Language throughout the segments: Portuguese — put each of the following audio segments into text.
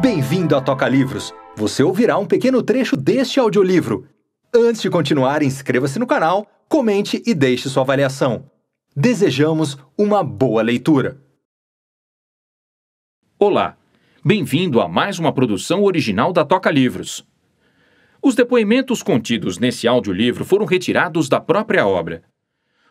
Bem-vindo à Toca Livros. Você ouvirá um pequeno trecho deste audiolivro. Antes de continuar, inscreva-se no canal, comente e deixe sua avaliação. Desejamos uma boa leitura. Olá. Bem-vindo a mais uma produção original da Toca Livros. Os depoimentos contidos nesse audiolivro foram retirados da própria obra.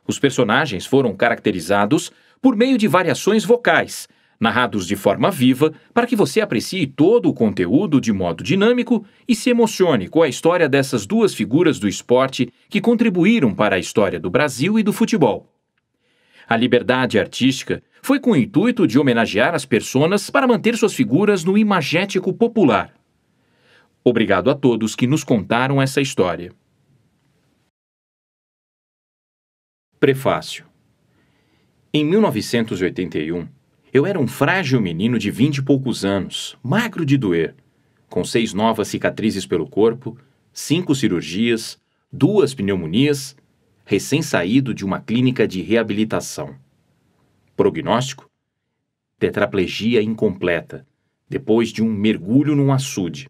Os personagens foram caracterizados por meio de variações vocais, narrados de forma viva, para que você aprecie todo o conteúdo de modo dinâmico e se emocione com a história dessas duas figuras do esporte que contribuíram para a história do Brasil e do futebol. A liberdade artística foi com o intuito de homenagear as pessoas para manter suas figuras no imagético popular. Obrigado a todos que nos contaram essa história. Prefácio Em 1981, eu era um frágil menino de vinte e poucos anos, magro de doer, com seis novas cicatrizes pelo corpo, cinco cirurgias, duas pneumonias, recém-saído de uma clínica de reabilitação. Prognóstico? Tetraplegia incompleta, depois de um mergulho num açude.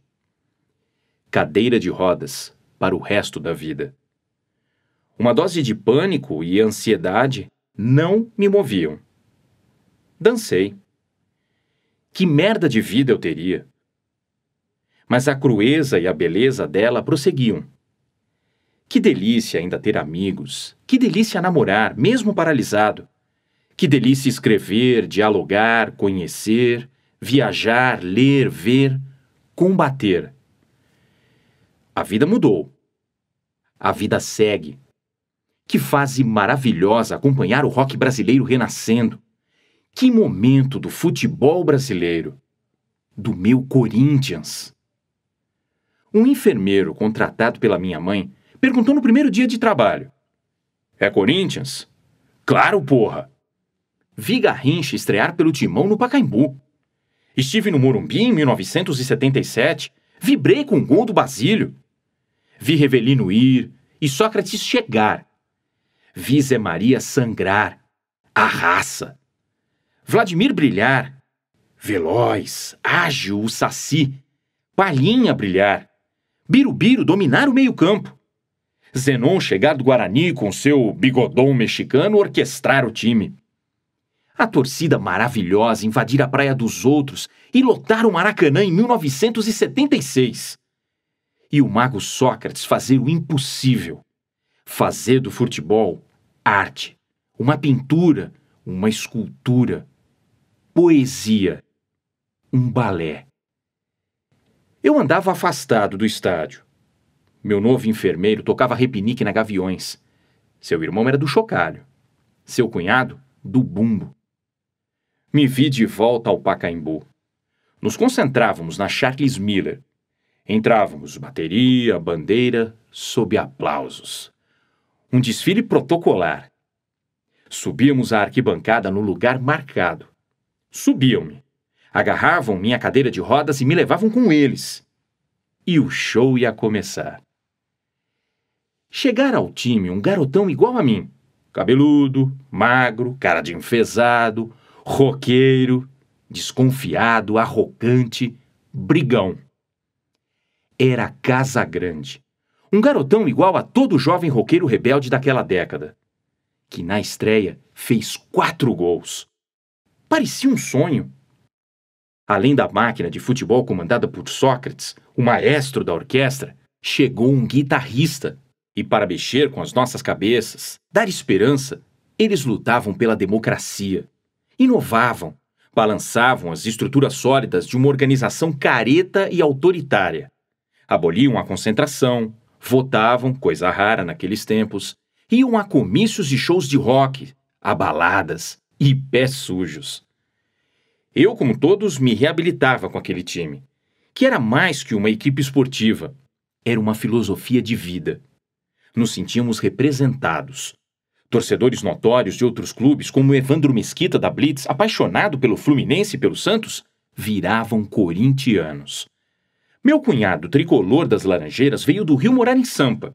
Cadeira de rodas para o resto da vida. Uma dose de pânico e ansiedade não me moviam dancei. Que merda de vida eu teria! Mas a crueza e a beleza dela prosseguiam. Que delícia ainda ter amigos, que delícia namorar, mesmo paralisado. Que delícia escrever, dialogar, conhecer, viajar, ler, ver, combater. A vida mudou. A vida segue. Que fase maravilhosa acompanhar o rock brasileiro renascendo. Que momento do futebol brasileiro! Do meu Corinthians! Um enfermeiro contratado pela minha mãe perguntou no primeiro dia de trabalho: É Corinthians? Claro, porra! Vi Garrincha estrear pelo timão no Pacaembu. Estive no Morumbi em 1977, vibrei com o gol do Basílio. Vi Revelino ir e Sócrates chegar. Vi Zé Maria sangrar. A raça. Vladimir Brilhar, Veloz, ágil, o Saci, Palhinha Brilhar, Birubiru dominar o meio-campo, Zenon chegar do Guarani com seu bigodão mexicano orquestrar o time. A torcida maravilhosa invadir a praia dos outros e lotar o Maracanã em 1976. E o mago Sócrates fazer o impossível. Fazer do futebol arte, uma pintura, uma escultura, poesia, um balé. Eu andava afastado do estádio. Meu novo enfermeiro tocava repinique na Gaviões. Seu irmão era do chocalho. Seu cunhado, do bumbo. Me vi de volta ao Pacaembu. Nos concentrávamos na Charles Miller. Entrávamos bateria, bandeira, sob aplausos. Um desfile protocolar. Subíamos a arquibancada no lugar marcado. Subiam-me, agarravam minha cadeira de rodas e me levavam com eles. E o show ia começar. Chegara ao time um garotão igual a mim, cabeludo, magro, cara de enfesado, roqueiro, desconfiado, arrogante, brigão. Era Casa Grande, um garotão igual a todo jovem roqueiro rebelde daquela década, que na estreia fez quatro gols Parecia um sonho. Além da máquina de futebol comandada por Sócrates, o maestro da orquestra, chegou um guitarrista. E para mexer com as nossas cabeças, dar esperança, eles lutavam pela democracia. Inovavam, balançavam as estruturas sólidas de uma organização careta e autoritária. Aboliam a concentração, votavam, coisa rara naqueles tempos, iam a comícios e shows de rock, a baladas, e pés sujos. Eu, como todos, me reabilitava com aquele time, que era mais que uma equipe esportiva, era uma filosofia de vida. Nos sentíamos representados. Torcedores notórios de outros clubes, como Evandro Mesquita da Blitz, apaixonado pelo Fluminense e pelo Santos, viravam corintianos. Meu cunhado, tricolor das Laranjeiras, veio do Rio morar em Sampa.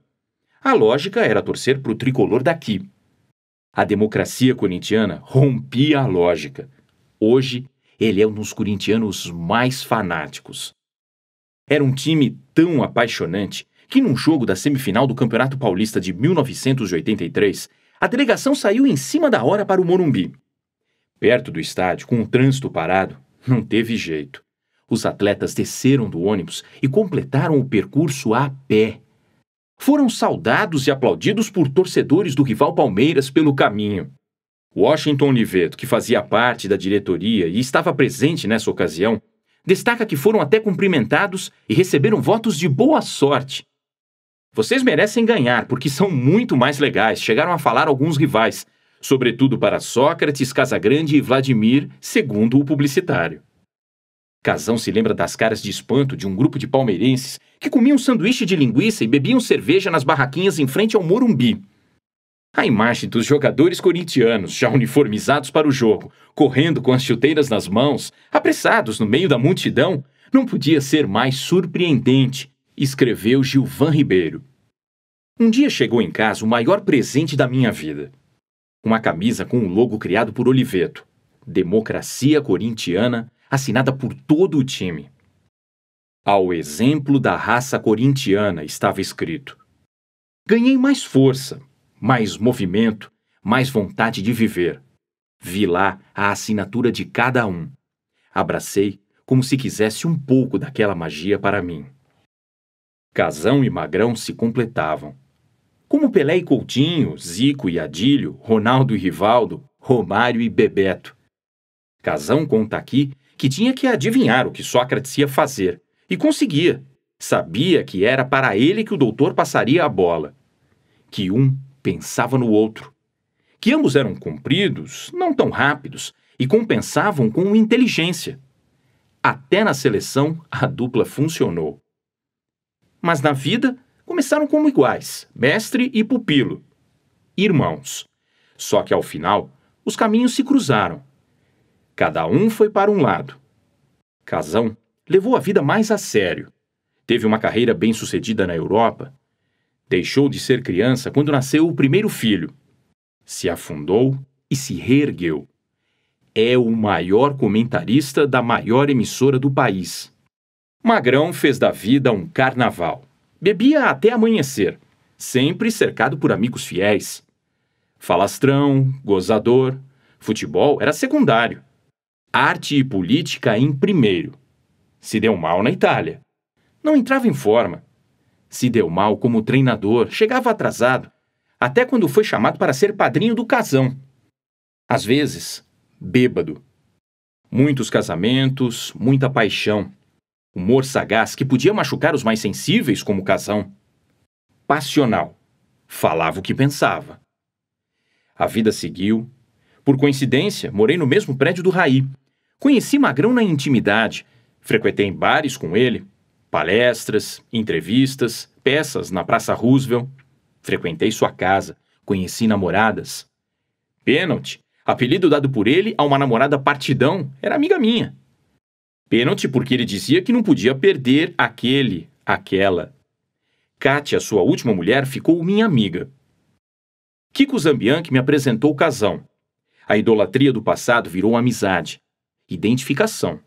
A lógica era torcer para o tricolor daqui. A democracia corintiana rompia a lógica. Hoje, ele é um dos corintianos mais fanáticos. Era um time tão apaixonante que, num jogo da semifinal do Campeonato Paulista de 1983, a delegação saiu em cima da hora para o Morumbi. Perto do estádio, com o trânsito parado, não teve jeito. Os atletas desceram do ônibus e completaram o percurso a pé foram saudados e aplaudidos por torcedores do rival Palmeiras pelo caminho. Washington Oliveto, que fazia parte da diretoria e estava presente nessa ocasião, destaca que foram até cumprimentados e receberam votos de boa sorte. Vocês merecem ganhar porque são muito mais legais, chegaram a falar alguns rivais, sobretudo para Sócrates, Casagrande e Vladimir, segundo o publicitário. Casão se lembra das caras de espanto de um grupo de palmeirenses que comiam sanduíche de linguiça e bebiam cerveja nas barraquinhas em frente ao Morumbi. A imagem dos jogadores corintianos, já uniformizados para o jogo, correndo com as chuteiras nas mãos, apressados no meio da multidão, não podia ser mais surpreendente, escreveu Gilvan Ribeiro. Um dia chegou em casa o maior presente da minha vida. Uma camisa com um logo criado por Oliveto, Democracia Corintiana, assinada por todo o time. Ao exemplo da raça corintiana, estava escrito: Ganhei mais força, mais movimento, mais vontade de viver. Vi lá a assinatura de cada um. Abracei como se quisesse um pouco daquela magia para mim. Casão e Magrão se completavam. Como Pelé e Coutinho, Zico e Adílio, Ronaldo e Rivaldo, Romário e Bebeto. Casão conta aqui que tinha que adivinhar o que Sócrates ia fazer, e conseguia. Sabia que era para ele que o doutor passaria a bola. Que um pensava no outro. Que ambos eram compridos, não tão rápidos, e compensavam com inteligência. Até na seleção, a dupla funcionou. Mas na vida, começaram como iguais, mestre e pupilo. Irmãos. Só que ao final, os caminhos se cruzaram Cada um foi para um lado. Casão levou a vida mais a sério. Teve uma carreira bem-sucedida na Europa. Deixou de ser criança quando nasceu o primeiro filho. Se afundou e se reergueu. É o maior comentarista da maior emissora do país. Magrão fez da vida um carnaval. Bebia até amanhecer, sempre cercado por amigos fiéis. Falastrão, gozador, futebol era secundário arte e política em primeiro. Se deu mal na Itália. Não entrava em forma. Se deu mal como treinador, chegava atrasado, até quando foi chamado para ser padrinho do casão. Às vezes, bêbado. Muitos casamentos, muita paixão. Humor sagaz que podia machucar os mais sensíveis, como o casão. Passional. Falava o que pensava. A vida seguiu. Por coincidência, morei no mesmo prédio do Raí, Conheci Magrão na intimidade, frequentei bares com ele, palestras, entrevistas, peças na Praça Roosevelt. Frequentei sua casa, conheci namoradas. Pênalti, apelido dado por ele a uma namorada partidão, era amiga minha. Pênalti porque ele dizia que não podia perder aquele, aquela. Kátia, sua última mulher, ficou minha amiga. Kiko Zambianque me apresentou o casão. A idolatria do passado virou amizade identificação.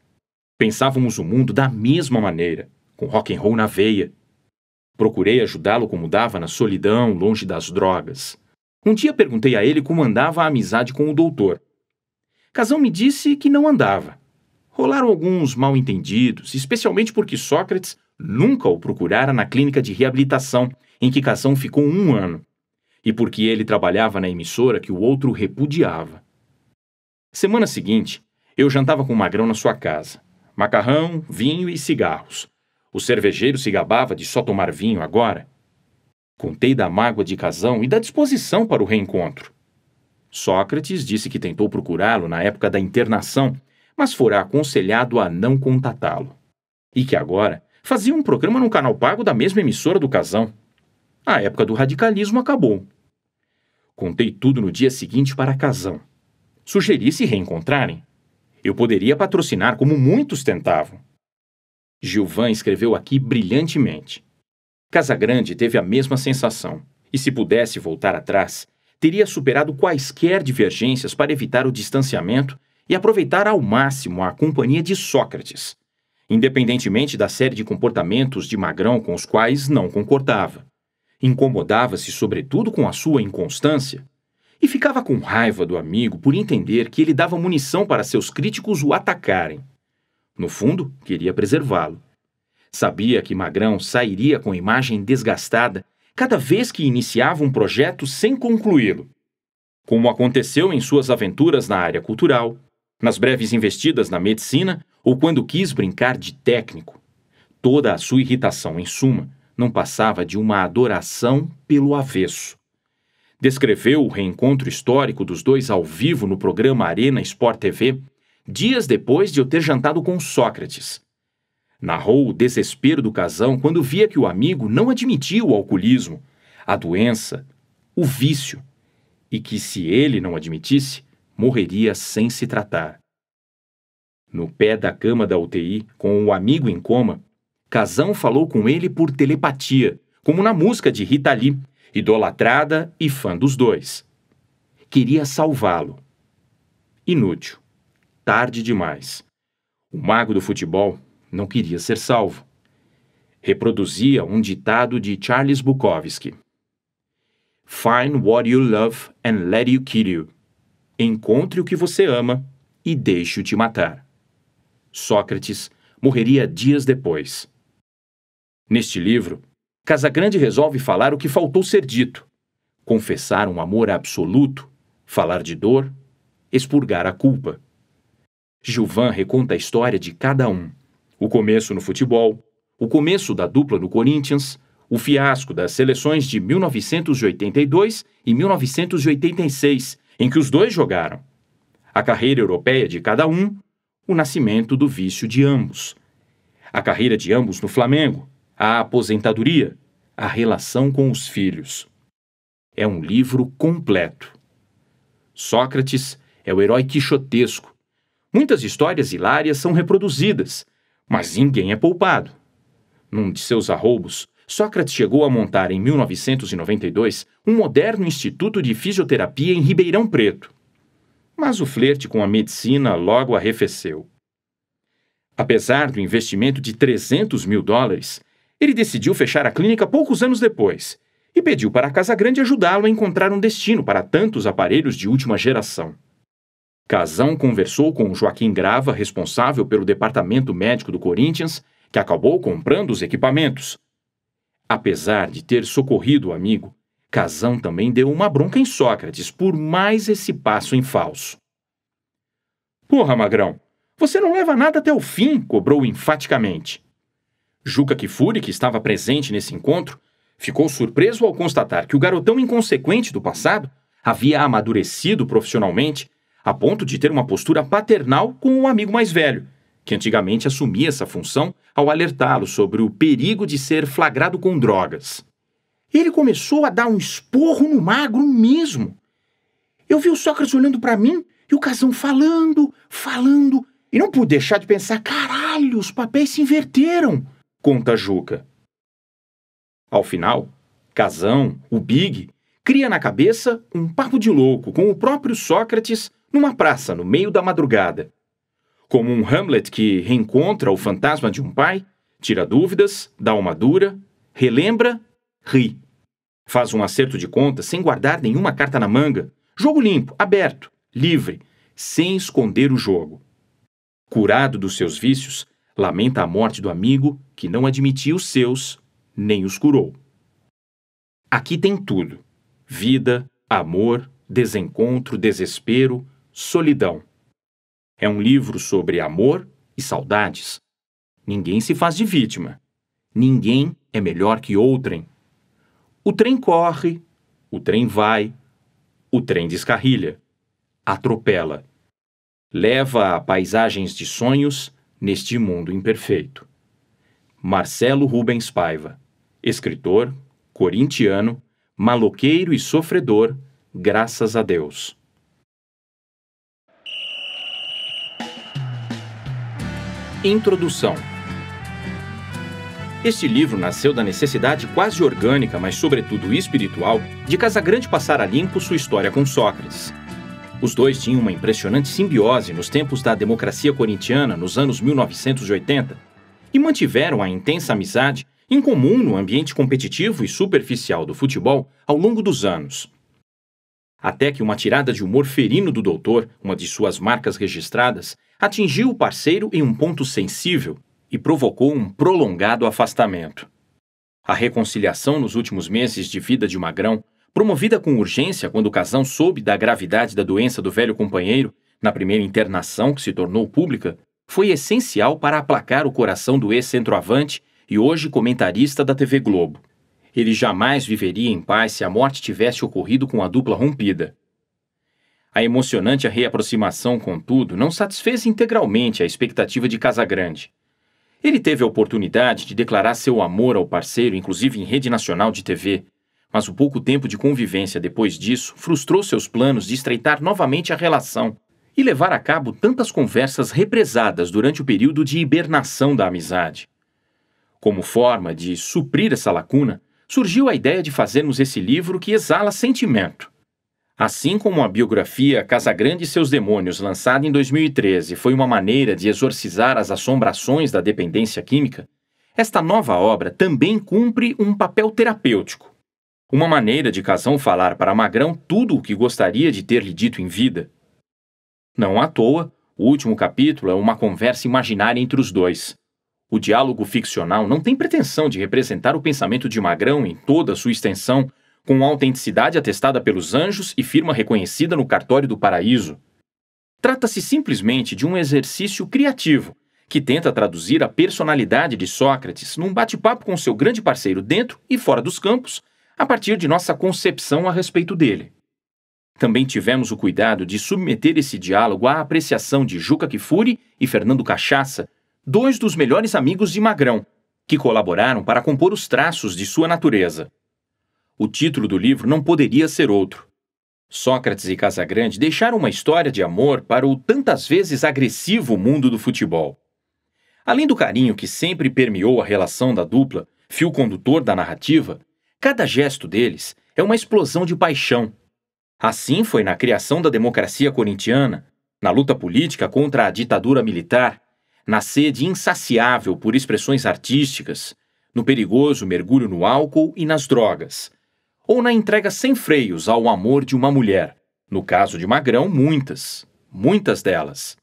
Pensávamos o mundo da mesma maneira, com rock and roll na veia. Procurei ajudá-lo como dava na solidão, longe das drogas. Um dia perguntei a ele como andava a amizade com o doutor. Casão me disse que não andava. Rolaram alguns mal-entendidos, especialmente porque Sócrates nunca o procurara na clínica de reabilitação em que Casão ficou um ano, e porque ele trabalhava na emissora que o outro repudiava. Semana seguinte, eu jantava com o Magrão na sua casa. Macarrão, vinho e cigarros. O cervejeiro se gabava de só tomar vinho agora. Contei da mágoa de casão e da disposição para o reencontro. Sócrates disse que tentou procurá-lo na época da internação, mas fora aconselhado a não contatá-lo. E que agora fazia um programa no canal pago da mesma emissora do casão. A época do radicalismo acabou. Contei tudo no dia seguinte para Casão. Sugeri se reencontrarem. Eu poderia patrocinar, como muitos tentavam. Gilvan escreveu aqui brilhantemente. Casagrande teve a mesma sensação, e se pudesse voltar atrás, teria superado quaisquer divergências para evitar o distanciamento e aproveitar ao máximo a companhia de Sócrates, independentemente da série de comportamentos de Magrão com os quais não concordava. Incomodava-se, sobretudo, com a sua inconstância e ficava com raiva do amigo por entender que ele dava munição para seus críticos o atacarem. No fundo, queria preservá-lo. Sabia que Magrão sairia com imagem desgastada cada vez que iniciava um projeto sem concluí-lo. Como aconteceu em suas aventuras na área cultural, nas breves investidas na medicina ou quando quis brincar de técnico. Toda a sua irritação, em suma, não passava de uma adoração pelo avesso descreveu o reencontro histórico dos dois ao vivo no programa Arena Sport TV, dias depois de eu ter jantado com Sócrates. Narrou o desespero do casão quando via que o amigo não admitia o alcoolismo, a doença, o vício, e que se ele não admitisse, morreria sem se tratar. No pé da cama da UTI, com o amigo em coma, Casão falou com ele por telepatia, como na música de Rita Lee, idolatrada e fã dos dois. Queria salvá-lo. Inútil. Tarde demais. O mago do futebol não queria ser salvo. Reproduzia um ditado de Charles Bukowski: Find what you love and let you kill you. Encontre o que você ama e deixe-o te matar. Sócrates morreria dias depois. Neste livro, Casagrande resolve falar o que faltou ser dito: confessar um amor absoluto, falar de dor, expurgar a culpa. Gilvan reconta a história de cada um: o começo no futebol, o começo da dupla no Corinthians, o fiasco das seleções de 1982 e 1986, em que os dois jogaram, a carreira europeia de cada um, o nascimento do vício de ambos, a carreira de ambos no Flamengo, a aposentadoria, a relação com os filhos. É um livro completo. Sócrates é o herói quixotesco. Muitas histórias hilárias são reproduzidas, mas ninguém é poupado. Num de seus arroubos, Sócrates chegou a montar em 1992 um moderno instituto de fisioterapia em Ribeirão Preto. Mas o flerte com a medicina logo arrefeceu. Apesar do investimento de 300 mil dólares, ele decidiu fechar a clínica poucos anos depois e pediu para a Casa Grande ajudá-lo a encontrar um destino para tantos aparelhos de última geração. Casão conversou com Joaquim Grava, responsável pelo departamento médico do Corinthians, que acabou comprando os equipamentos. Apesar de ter socorrido o amigo, Casão também deu uma bronca em Sócrates por mais esse passo em falso. Porra, magrão, você não leva nada até o fim, cobrou enfaticamente. Juca Kifuri, que estava presente nesse encontro, ficou surpreso ao constatar que o garotão inconsequente do passado havia amadurecido profissionalmente a ponto de ter uma postura paternal com o um amigo mais velho, que antigamente assumia essa função ao alertá-lo sobre o perigo de ser flagrado com drogas. Ele começou a dar um esporro no magro mesmo. Eu vi o Sócrates olhando para mim e o Casão falando, falando, e não pude deixar de pensar: caralho, os papéis se inverteram conta Juca. Ao final, Casão, o Big, cria na cabeça um papo de louco com o próprio Sócrates numa praça no meio da madrugada. Como um Hamlet que reencontra o fantasma de um pai, tira dúvidas, dá uma dura, relembra, ri. Faz um acerto de contas sem guardar nenhuma carta na manga. Jogo limpo, aberto, livre, sem esconder o jogo. Curado dos seus vícios, Lamenta a morte do amigo que não admitiu os seus, nem os curou. Aqui tem tudo: vida, amor, desencontro, desespero, solidão. É um livro sobre amor e saudades. Ninguém se faz de vítima. Ninguém é melhor que outrem. O trem corre, o trem vai, o trem descarrilha, atropela, leva a paisagens de sonhos neste mundo imperfeito. Marcelo Rubens Paiva, escritor, corintiano, maloqueiro e sofredor, graças a Deus. Introdução este livro nasceu da necessidade quase orgânica, mas sobretudo espiritual, de Casagrande passar a limpo sua história com Sócrates. Os dois tinham uma impressionante simbiose nos tempos da democracia corintiana, nos anos 1980, e mantiveram a intensa amizade em comum no ambiente competitivo e superficial do futebol ao longo dos anos. Até que uma tirada de humor ferino do doutor, uma de suas marcas registradas, atingiu o parceiro em um ponto sensível e provocou um prolongado afastamento. A reconciliação nos últimos meses de vida de Magrão Promovida com urgência quando o casal soube da gravidade da doença do velho companheiro, na primeira internação que se tornou pública, foi essencial para aplacar o coração do ex-centroavante e hoje comentarista da TV Globo. Ele jamais viveria em paz se a morte tivesse ocorrido com a dupla rompida. A emocionante reaproximação, contudo, não satisfez integralmente a expectativa de Casagrande. Ele teve a oportunidade de declarar seu amor ao parceiro, inclusive em rede nacional de TV, mas o pouco tempo de convivência depois disso frustrou seus planos de estreitar novamente a relação e levar a cabo tantas conversas represadas durante o período de hibernação da amizade. Como forma de suprir essa lacuna, surgiu a ideia de fazermos esse livro que exala sentimento. Assim como a biografia Casagrande e seus Demônios, lançada em 2013, foi uma maneira de exorcizar as assombrações da dependência química, esta nova obra também cumpre um papel terapêutico, uma maneira de Casão falar para Magrão tudo o que gostaria de ter lhe dito em vida. Não à toa, o último capítulo é uma conversa imaginária entre os dois. O diálogo ficcional não tem pretensão de representar o pensamento de Magrão em toda a sua extensão, com autenticidade atestada pelos anjos e firma reconhecida no cartório do paraíso. Trata-se simplesmente de um exercício criativo que tenta traduzir a personalidade de Sócrates num bate-papo com seu grande parceiro dentro e fora dos campos, a partir de nossa concepção a respeito dele. Também tivemos o cuidado de submeter esse diálogo à apreciação de Juca Kifuri e Fernando Cachaça, dois dos melhores amigos de Magrão, que colaboraram para compor os traços de sua natureza. O título do livro não poderia ser outro. Sócrates e Casagrande deixaram uma história de amor para o tantas vezes agressivo mundo do futebol. Além do carinho que sempre permeou a relação da dupla, fio condutor da narrativa, Cada gesto deles é uma explosão de paixão. Assim foi na criação da democracia corintiana, na luta política contra a ditadura militar, na sede insaciável por expressões artísticas, no perigoso mergulho no álcool e nas drogas, ou na entrega sem freios ao amor de uma mulher, no caso de Magrão, muitas, muitas delas.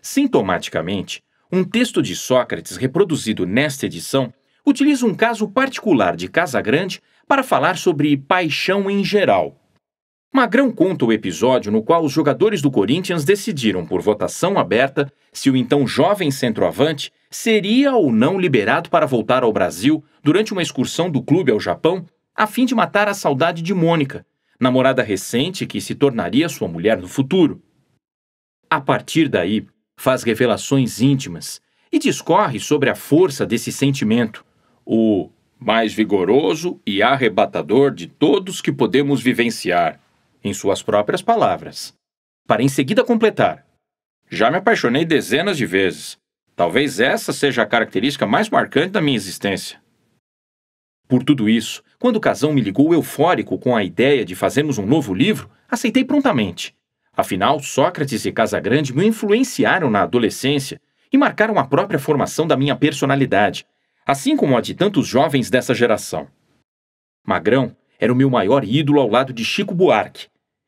Sintomaticamente, um texto de Sócrates reproduzido nesta edição utiliza um caso particular de Casa Grande para falar sobre paixão em geral. Magrão conta o episódio no qual os jogadores do Corinthians decidiram, por votação aberta, se o então jovem centroavante seria ou não liberado para voltar ao Brasil durante uma excursão do clube ao Japão, a fim de matar a saudade de Mônica, namorada recente que se tornaria sua mulher no futuro. A partir daí, faz revelações íntimas e discorre sobre a força desse sentimento o mais vigoroso e arrebatador de todos que podemos vivenciar, em suas próprias palavras. Para em seguida completar: Já me apaixonei dezenas de vezes. Talvez essa seja a característica mais marcante da minha existência. Por tudo isso, quando o Casão me ligou eufórico com a ideia de fazermos um novo livro, aceitei prontamente. Afinal, Sócrates e Casagrande me influenciaram na adolescência e marcaram a própria formação da minha personalidade, assim como a de tantos jovens dessa geração. Magrão era o meu maior ídolo ao lado de Chico Buarque.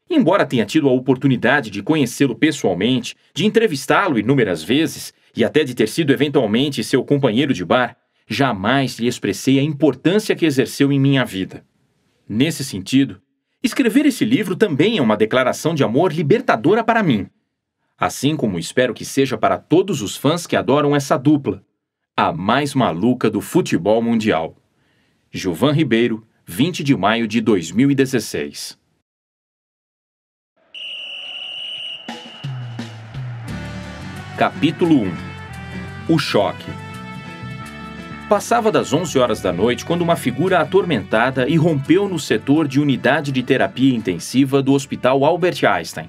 Embora tenha tido a oportunidade de conhecê-lo pessoalmente, de entrevistá-lo inúmeras vezes e até de ter sido eventualmente seu companheiro de bar, jamais lhe expressei a importância que exerceu em minha vida. Nesse sentido, escrever esse livro também é uma declaração de amor libertadora para mim, assim como espero que seja para todos os fãs que adoram essa dupla a mais maluca do futebol mundial. Gilvan Ribeiro, 20 de maio de 2016. Capítulo 1 O choque. Passava das 11 horas da noite quando uma figura atormentada irrompeu no setor de unidade de terapia intensiva do Hospital Albert Einstein.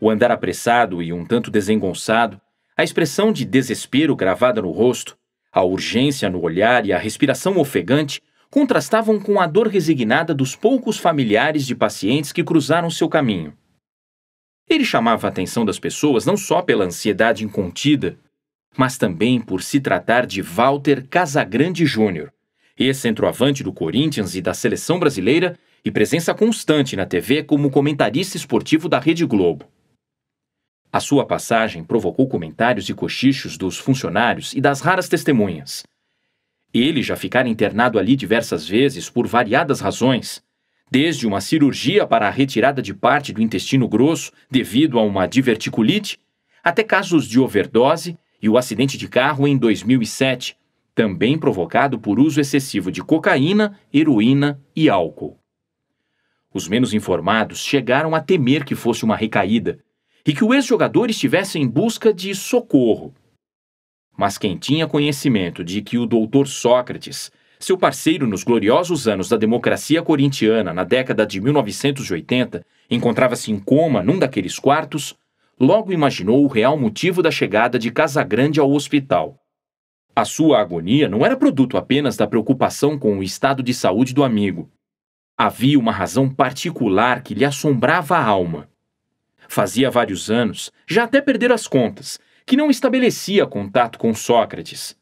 O andar apressado e um tanto desengonçado a expressão de desespero gravada no rosto, a urgência no olhar e a respiração ofegante contrastavam com a dor resignada dos poucos familiares de pacientes que cruzaram seu caminho. Ele chamava a atenção das pessoas não só pela ansiedade incontida, mas também por se tratar de Walter Casagrande Júnior, ex-centroavante do Corinthians e da seleção brasileira e presença constante na TV como comentarista esportivo da Rede Globo. A sua passagem provocou comentários e cochichos dos funcionários e das raras testemunhas. Ele já ficara internado ali diversas vezes por variadas razões, desde uma cirurgia para a retirada de parte do intestino grosso devido a uma diverticulite, até casos de overdose e o acidente de carro em 2007, também provocado por uso excessivo de cocaína, heroína e álcool. Os menos informados chegaram a temer que fosse uma recaída, e que o ex-jogador estivesse em busca de socorro. Mas quem tinha conhecimento de que o doutor Sócrates, seu parceiro nos gloriosos anos da democracia corintiana na década de 1980, encontrava-se em coma num daqueles quartos, logo imaginou o real motivo da chegada de Casagrande ao hospital. A sua agonia não era produto apenas da preocupação com o estado de saúde do amigo. Havia uma razão particular que lhe assombrava a alma fazia vários anos, já até perder as contas, que não estabelecia contato com Sócrates.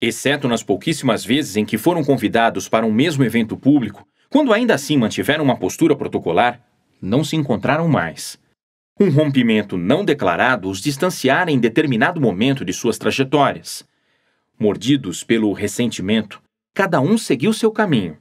Exceto nas pouquíssimas vezes em que foram convidados para um mesmo evento público, quando ainda assim mantiveram uma postura protocolar, não se encontraram mais. Um rompimento não declarado os distanciara em determinado momento de suas trajetórias. Mordidos pelo ressentimento, cada um seguiu seu caminho,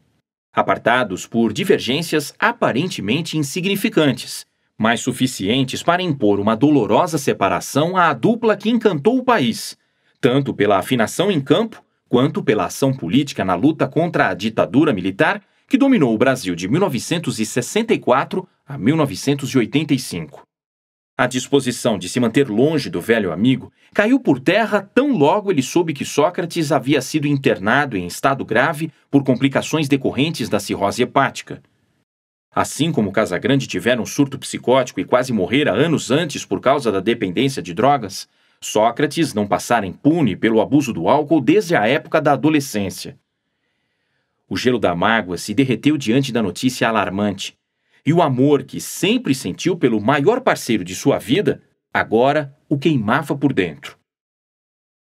apartados por divergências aparentemente insignificantes, mas suficientes para impor uma dolorosa separação à dupla que encantou o país, tanto pela afinação em campo quanto pela ação política na luta contra a ditadura militar que dominou o Brasil de 1964 a 1985. A disposição de se manter longe do velho amigo caiu por terra tão logo ele soube que Sócrates havia sido internado em estado grave por complicações decorrentes da cirrose hepática Assim como Casagrande tivera um surto psicótico e quase morrera anos antes por causa da dependência de drogas, Sócrates não passara impune pelo abuso do álcool desde a época da adolescência. O gelo da mágoa se derreteu diante da notícia alarmante, e o amor que sempre sentiu pelo maior parceiro de sua vida agora o queimava por dentro.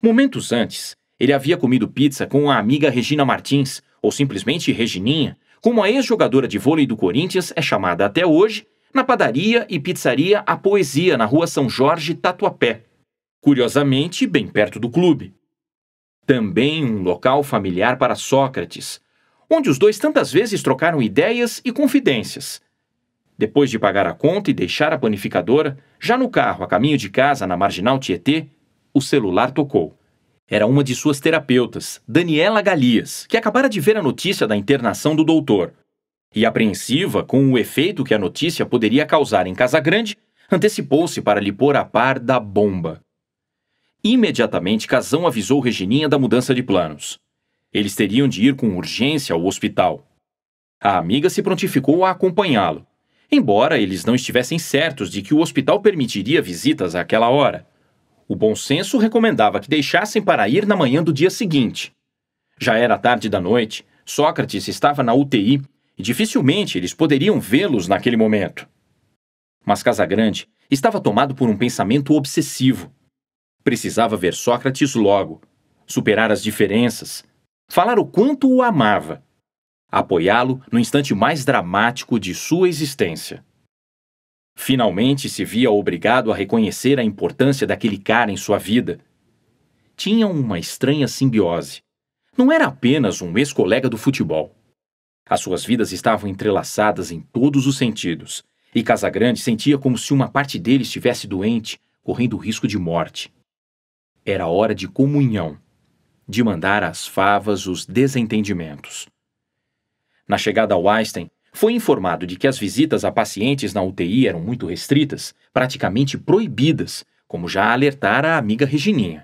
Momentos antes, ele havia comido pizza com a amiga Regina Martins, ou simplesmente Regininha, como a ex-jogadora de vôlei do Corinthians é chamada até hoje, na padaria e pizzaria A Poesia, na rua São Jorge, Tatuapé. Curiosamente, bem perto do clube. Também um local familiar para Sócrates, onde os dois tantas vezes trocaram ideias e confidências. Depois de pagar a conta e deixar a panificadora, já no carro a caminho de casa na marginal Tietê, o celular tocou era uma de suas terapeutas, Daniela Galias, que acabara de ver a notícia da internação do doutor. E apreensiva com o efeito que a notícia poderia causar em Casa Grande, antecipou-se para lhe pôr a par da bomba. Imediatamente, Casão avisou Regininha da mudança de planos. Eles teriam de ir com urgência ao hospital. A amiga se prontificou a acompanhá-lo, embora eles não estivessem certos de que o hospital permitiria visitas àquela hora. O bom senso recomendava que deixassem para ir na manhã do dia seguinte. Já era tarde da noite, Sócrates estava na UTI e dificilmente eles poderiam vê-los naquele momento. Mas Casagrande estava tomado por um pensamento obsessivo. Precisava ver Sócrates logo, superar as diferenças, falar o quanto o amava, apoiá-lo no instante mais dramático de sua existência. Finalmente se via obrigado a reconhecer a importância daquele cara em sua vida. Tinham uma estranha simbiose. Não era apenas um ex-colega do futebol. As suas vidas estavam entrelaçadas em todos os sentidos, e Casagrande sentia como se uma parte dele estivesse doente, correndo risco de morte. Era hora de comunhão, de mandar às favas os desentendimentos. Na chegada ao Einstein, foi informado de que as visitas a pacientes na UTI eram muito restritas, praticamente proibidas, como já alertara a amiga Regininha.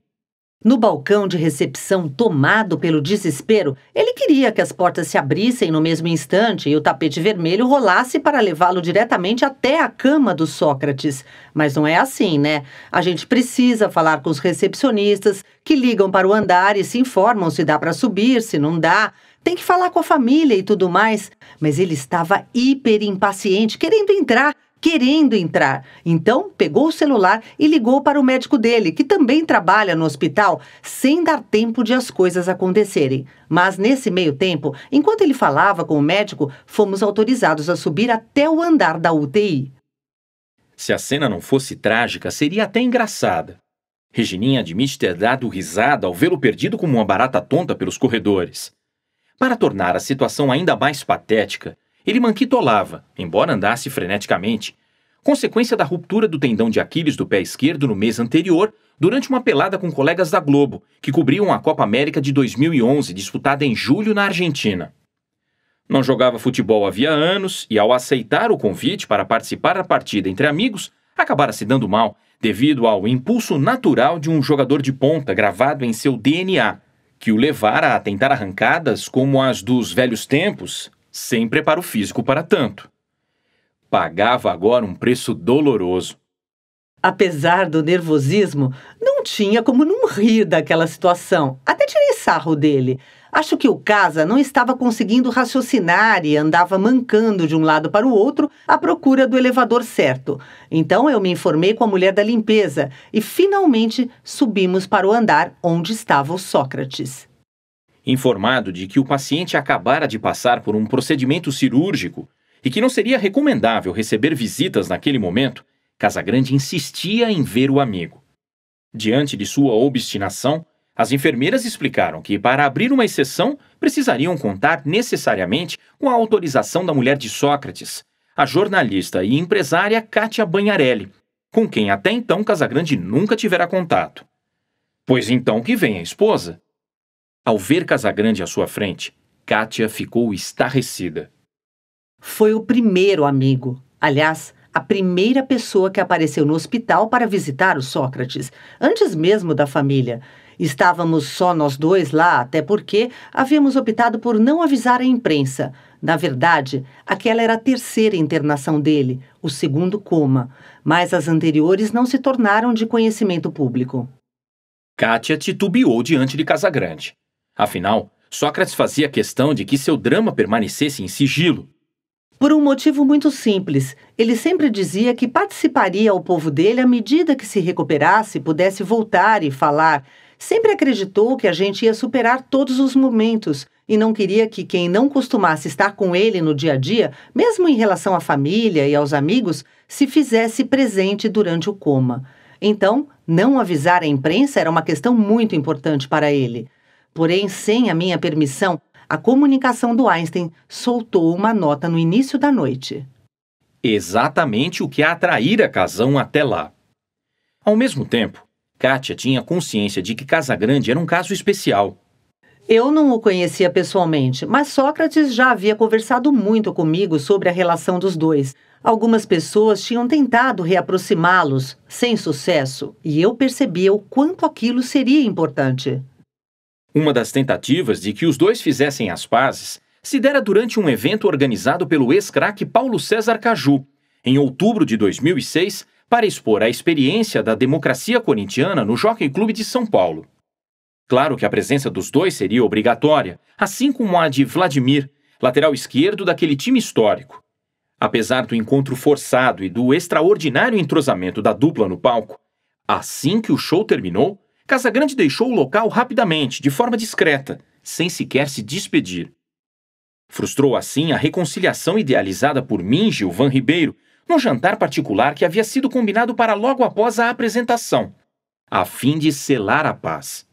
No balcão de recepção, tomado pelo desespero, ele queria que as portas se abrissem no mesmo instante e o tapete vermelho rolasse para levá-lo diretamente até a cama do Sócrates. Mas não é assim, né? A gente precisa falar com os recepcionistas, que ligam para o andar e se informam se dá para subir, se não dá tem que falar com a família e tudo mais, mas ele estava hiper impaciente, querendo entrar, querendo entrar. Então, pegou o celular e ligou para o médico dele, que também trabalha no hospital, sem dar tempo de as coisas acontecerem. Mas nesse meio tempo, enquanto ele falava com o médico, fomos autorizados a subir até o andar da UTI. Se a cena não fosse trágica, seria até engraçada. Regininha admite ter dado risada ao vê-lo perdido como uma barata tonta pelos corredores. Para tornar a situação ainda mais patética, ele manquitolava, embora andasse freneticamente, consequência da ruptura do tendão de Aquiles do pé esquerdo no mês anterior, durante uma pelada com colegas da Globo, que cobriam a Copa América de 2011, disputada em julho na Argentina. Não jogava futebol havia anos e, ao aceitar o convite para participar da partida entre amigos, acabara se dando mal, devido ao impulso natural de um jogador de ponta gravado em seu DNA, que o levara a tentar arrancadas como as dos velhos tempos, sem preparo físico para tanto. Pagava agora um preço doloroso. Apesar do nervosismo, não tinha como não rir daquela situação. Até tirei sarro dele. Acho que o Casa não estava conseguindo raciocinar e andava mancando de um lado para o outro à procura do elevador certo. Então eu me informei com a mulher da limpeza e finalmente subimos para o andar onde estava o Sócrates. Informado de que o paciente acabara de passar por um procedimento cirúrgico e que não seria recomendável receber visitas naquele momento, Casagrande insistia em ver o amigo. Diante de sua obstinação, as enfermeiras explicaram que, para abrir uma exceção, precisariam contar necessariamente com a autorização da mulher de Sócrates, a jornalista e empresária Kátia Banharelli, com quem até então Casagrande nunca tivera contato. Pois então que vem a esposa. Ao ver Casagrande à sua frente, Kátia ficou estarrecida. Foi o primeiro amigo. Aliás, a primeira pessoa que apareceu no hospital para visitar o Sócrates, antes mesmo da família. Estávamos só nós dois lá, até porque havíamos optado por não avisar a imprensa. Na verdade, aquela era a terceira internação dele, o segundo coma, mas as anteriores não se tornaram de conhecimento público. Kátia titubeou diante de Casagrande. Afinal, Sócrates fazia questão de que seu drama permanecesse em sigilo. Por um motivo muito simples, ele sempre dizia que participaria ao povo dele à medida que se recuperasse, pudesse voltar e falar sempre acreditou que a gente ia superar todos os momentos e não queria que quem não costumasse estar com ele no dia a dia, mesmo em relação à família e aos amigos, se fizesse presente durante o coma. Então, não avisar a imprensa era uma questão muito importante para ele. Porém, sem a minha permissão, a comunicação do Einstein soltou uma nota no início da noite. Exatamente o que atraíra Casão até lá. Ao mesmo tempo, Kátia tinha consciência de que Casa Grande era um caso especial. Eu não o conhecia pessoalmente, mas Sócrates já havia conversado muito comigo sobre a relação dos dois. Algumas pessoas tinham tentado reaproximá-los, sem sucesso, e eu percebia o quanto aquilo seria importante. Uma das tentativas de que os dois fizessem as pazes se dera durante um evento organizado pelo ex-craque Paulo César Caju, em outubro de 2006, para expor a experiência da democracia corintiana no Jockey Clube de São Paulo. Claro que a presença dos dois seria obrigatória, assim como a de Vladimir, lateral esquerdo daquele time histórico. Apesar do encontro forçado e do extraordinário entrosamento da dupla no palco, assim que o show terminou, Casagrande deixou o local rapidamente, de forma discreta, sem sequer se despedir. Frustrou assim a reconciliação idealizada por mim, Gilvan Ribeiro, num jantar particular que havia sido combinado para logo após a apresentação, a fim de selar a paz.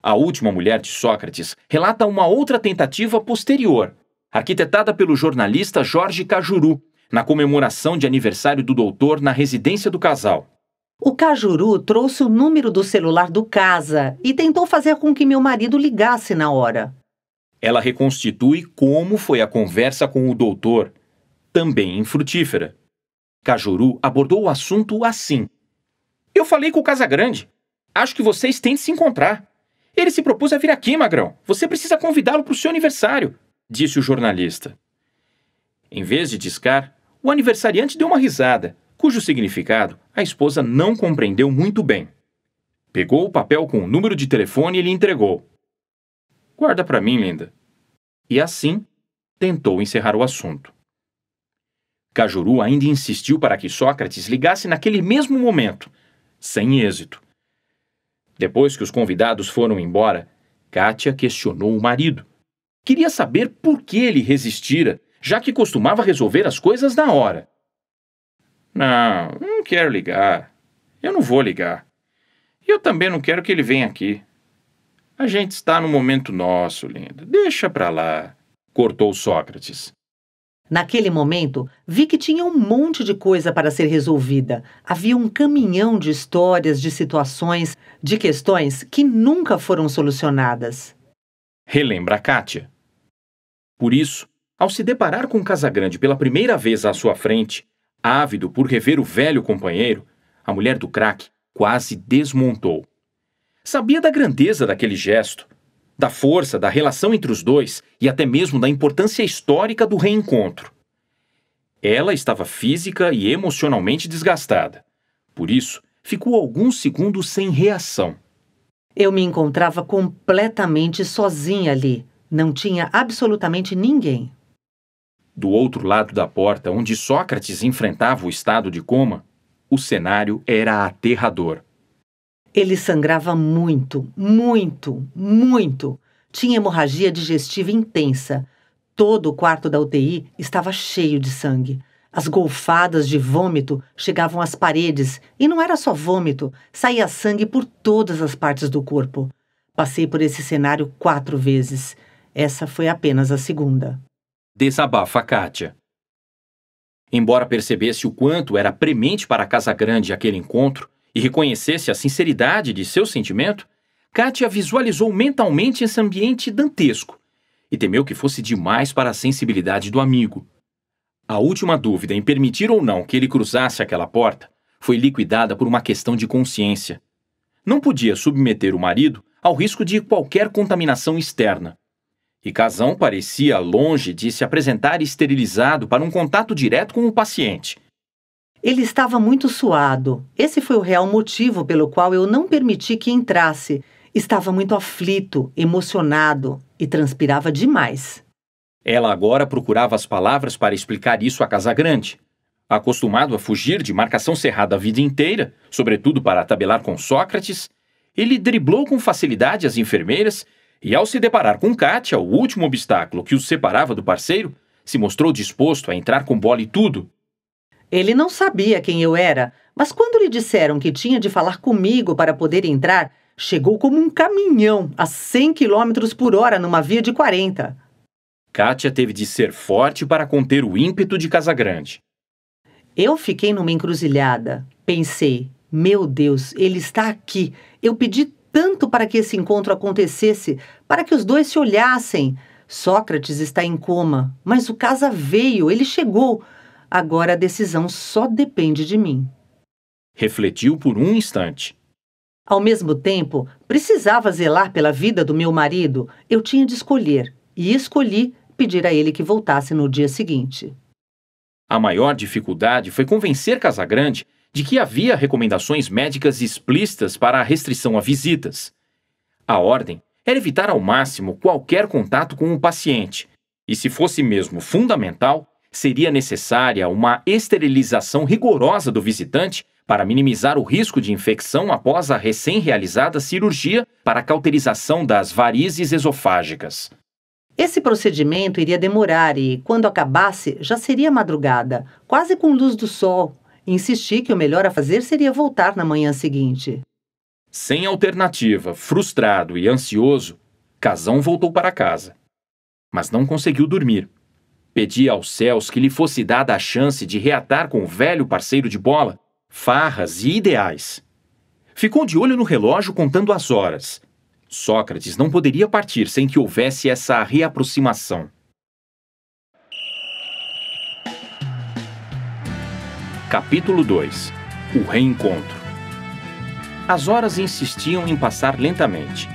A última mulher de Sócrates relata uma outra tentativa posterior, arquitetada pelo jornalista Jorge Cajuru, na comemoração de aniversário do doutor na residência do casal. O Cajuru trouxe o número do celular do casa e tentou fazer com que meu marido ligasse na hora. Ela reconstitui como foi a conversa com o doutor, também infrutífera. Cajuru abordou o assunto assim. Eu falei com o Casagrande. Acho que vocês têm de se encontrar. Ele se propôs a vir aqui, Magrão. Você precisa convidá-lo para o seu aniversário, disse o jornalista. Em vez de discar, o aniversariante deu uma risada, cujo significado a esposa não compreendeu muito bem. Pegou o papel com o número de telefone e lhe entregou. Guarda para mim, linda. E assim tentou encerrar o assunto. Cajuru ainda insistiu para que Sócrates ligasse naquele mesmo momento, sem êxito. Depois que os convidados foram embora, Kátia questionou o marido. Queria saber por que ele resistira, já que costumava resolver as coisas na hora. Não, não quero ligar. Eu não vou ligar. E eu também não quero que ele venha aqui. A gente está no momento nosso, linda. Deixa pra lá, cortou Sócrates. Naquele momento, vi que tinha um monte de coisa para ser resolvida. Havia um caminhão de histórias, de situações, de questões que nunca foram solucionadas. Relembra Kátia. Por isso, ao se deparar com Casagrande pela primeira vez à sua frente, ávido por rever o velho companheiro, a mulher do craque quase desmontou. Sabia da grandeza daquele gesto, da força, da relação entre os dois e até mesmo da importância histórica do reencontro. Ela estava física e emocionalmente desgastada. Por isso, ficou alguns segundos sem reação. Eu me encontrava completamente sozinha ali. Não tinha absolutamente ninguém. Do outro lado da porta, onde Sócrates enfrentava o estado de coma, o cenário era aterrador. Ele sangrava muito, muito, muito. Tinha hemorragia digestiva intensa. Todo o quarto da UTI estava cheio de sangue. As golfadas de vômito chegavam às paredes, e não era só vômito, saía sangue por todas as partes do corpo. Passei por esse cenário quatro vezes. Essa foi apenas a segunda. Desabafa Kátia. Embora percebesse o quanto era premente para a Casa Grande aquele encontro, e reconhecesse a sinceridade de seu sentimento, Kátia visualizou mentalmente esse ambiente dantesco e temeu que fosse demais para a sensibilidade do amigo. A última dúvida em permitir ou não que ele cruzasse aquela porta foi liquidada por uma questão de consciência. Não podia submeter o marido ao risco de qualquer contaminação externa. E Casão parecia longe de se apresentar esterilizado para um contato direto com o paciente, ele estava muito suado. Esse foi o real motivo pelo qual eu não permiti que entrasse. Estava muito aflito, emocionado e transpirava demais. Ela agora procurava as palavras para explicar isso a Casagrande. Acostumado a fugir de marcação cerrada a vida inteira, sobretudo para tabelar com Sócrates, ele driblou com facilidade as enfermeiras e, ao se deparar com Kátia, o último obstáculo que os separava do parceiro, se mostrou disposto a entrar com bola e tudo, ele não sabia quem eu era, mas quando lhe disseram que tinha de falar comigo para poder entrar, chegou como um caminhão a 100 km por hora numa via de 40. Kátia teve de ser forte para conter o ímpeto de Casagrande. Eu fiquei numa encruzilhada. Pensei, meu Deus, ele está aqui. Eu pedi tanto para que esse encontro acontecesse, para que os dois se olhassem. Sócrates está em coma, mas o Casa veio, ele chegou. Agora a decisão só depende de mim. Refletiu por um instante. Ao mesmo tempo, precisava zelar pela vida do meu marido. Eu tinha de escolher, e escolhi pedir a ele que voltasse no dia seguinte. A maior dificuldade foi convencer Casagrande de que havia recomendações médicas explícitas para a restrição a visitas. A ordem era evitar ao máximo qualquer contato com o paciente, e se fosse mesmo fundamental, seria necessária uma esterilização rigorosa do visitante para minimizar o risco de infecção após a recém-realizada cirurgia para cauterização das varizes esofágicas. Esse procedimento iria demorar e, quando acabasse, já seria madrugada, quase com luz do sol. Insisti que o melhor a fazer seria voltar na manhã seguinte. Sem alternativa, frustrado e ansioso, Casão voltou para casa. Mas não conseguiu dormir. Pedia aos céus que lhe fosse dada a chance de reatar com o velho parceiro de bola farras e ideais. Ficou de olho no relógio contando as horas. Sócrates não poderia partir sem que houvesse essa reaproximação. Capítulo 2 O Reencontro As horas insistiam em passar lentamente.